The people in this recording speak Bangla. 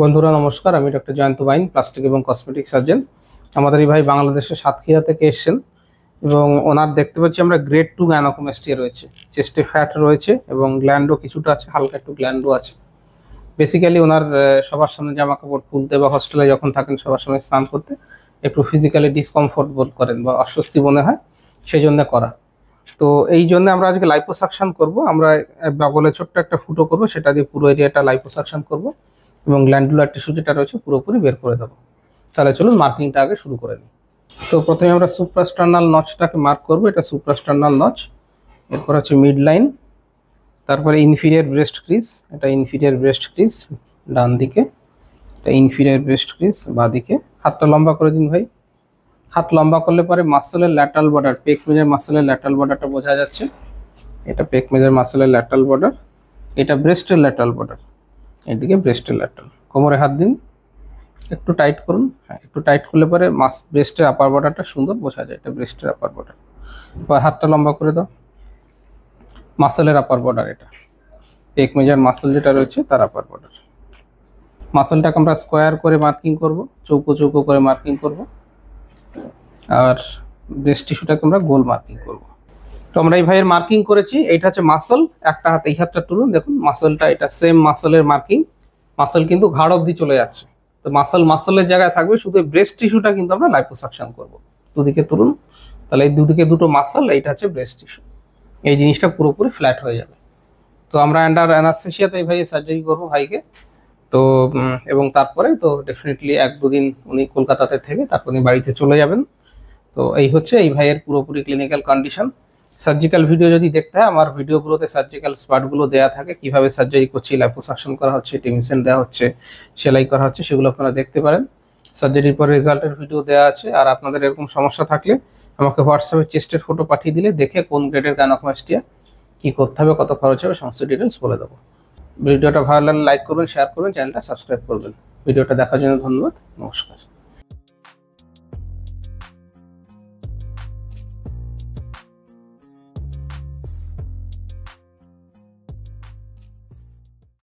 বন্ধুরা নমস্কার আমি ডক্টর জয়ন্ত বাইন প্লাস্টিক এবং কসমেটিক সার্জন আমাদের এই ভাই বাংলাদেশের সাতক্ষীরা থেকে এসছেন এবং ওনার দেখতে পাচ্ছি আমরা গ্রেড টু গ্যানোকোমেস্টি রয়েছে চেস্টে ফ্যাট রয়েছে এবং গ্ল্যান্ডও কিছুটা আছে হালকা একটু গ্ল্যান্ডও আছে বেসিক্যালি ওনার সবার সামনে জামা কাপড় তুলতে বা হস্টেলে যখন থাকেন সবার সামনে স্নান করতে একটু ফিজিক্যালি ডিসকমফোর্ট বোধ করেন বা অস্বস্তি মনে হয় সেই জন্য করা তো এই জন্য আমরা আজকে লাইপোসাকশান করব আমরা বগলে ছোট্ট একটা ফুটো করব সেটা দিয়ে পুরো এরিয়াটা লাইপোসাকশান করবো এবং গ্ল্যান্ডুলার টিস্যু যেটা রয়েছে পুরোপুরি বের করে দেবো তাহলে চলুন মার্কিংটা আগে শুরু করে দিই তো প্রথমে আমরা সুপ্রাস্টার্নাল নচটাকে মার্ক করবো এটা সুপ্রাস্টার্নাল নচ এরপর হচ্ছে মিড লাইন তারপরে ইনফিরিয়ার ব্রেস্ট ক্রিজ এটা ইনফিরিয়ার ব্রেস্ট ক্রিজ ডান দিকে এটা ইনফিরিয়ার ব্রেস্ট ক্রিজ বাঁ দিকে হাতটা লম্বা করে দিন ভাই হাত লম্বা করলে পরে মাসেলের ল্যাটাল বর্ডার পেক মেজার মাসেলের ল্যাটাল বর্ডারটা বোঝা যাচ্ছে এটা পেক মেজার মাসেলের ল্যাটাল বর্ডার এটা ব্রেস্টের ল্যাটাল বর্ডার এদিকে ব্রেস্টের ল্যাটারাল কোমরে হাত দিন একটু টাইট করুন হ্যাঁ একটু টাইট করলে পরে মাস ব্রেস্টের আপার বর্ডারটা সুন্দর বোঝা যায় এটা ব্রেস্টের আপার বর্ডার বা হাতটা লম্বা করে দাও মাসেলের আপার বর্ডার এটা পেক মেজার মাসেল যেটা রয়েছে তার আপার বর্ডার মাসেলটাকে আমরা স্কোয়ার করে মার্কিং করব চৌকো চৌকো করে মার্কিং করব আর ব্রেস্ট টিস্যুটাকে আমরা গোল মার্কিং করবো তো আমরা এই ভাইয়ের মার্কিং করেছি এইটা হচ্ছে মাসল একটা হাতে এই হাতটা তুলুন দেখুন মাসলটা এটা সেম মাসলের মার্কিং মাসল কিন্তু ঘাড় অবধি চলে যাচ্ছে তো মাসল মাসলের জায়গায় থাকবে শুধু ব্রেস্ট টিস্যুটা কিন্তু আমরা লাইপোসাকশন করব দুদিকে তুলুন তাহলে এই দুদিকে দুটো মাসল এইটা হচ্ছে ব্রেস্ট টিস্যু এই জিনিসটা পুরোপুরি ফ্ল্যাট হয়ে যাবে তো আমরা অ্যান্ডার অ্যানাস্থেশিয়াতে এই ভাই সার্জারি করবো ভাইকে তো এবং তারপরে তো ডেফিনেটলি এক দুদিন উনি কলকাতাতে থেকে তারপর উনি বাড়িতে চলে যাবেন তো এই হচ্ছে এই ভাইয়ের পুরোপুরি ক্লিনিক্যাল কন্ডিশন সার্জিক্যাল ভিডিও যদি দেখতে হয় আমার ভিডিওগুলোতে সার্জিক্যাল স্পার্টগুলো দেওয়া থাকে কিভাবে সার্জারি করছি ল্যাপোসাকশন করা হচ্ছে টিমিশন দেওয়া হচ্ছে সেলাই করা হচ্ছে সেগুলো আপনারা দেখতে পারেন সার্জারির পর রেজাল্টের ভিডিও দেওয়া আছে আর আপনাদের এরকম সমস্যা থাকলে আমাকে হোয়াটসঅ্যাপে চেস্টের ফটো পাঠিয়ে দিলে দেখে কোন গ্রেডের গানকমাস্টিয়া কী করতে হবে কত খরচ হবে সমস্ত ডিটেলস বলে দেবো ভিডিওটা ভালো লাগলে লাইক করবেন শেয়ার করবেন চ্যানেলটা সাবস্ক্রাইব করবেন ভিডিওটা দেখার জন্য ধন্যবাদ নমস্কার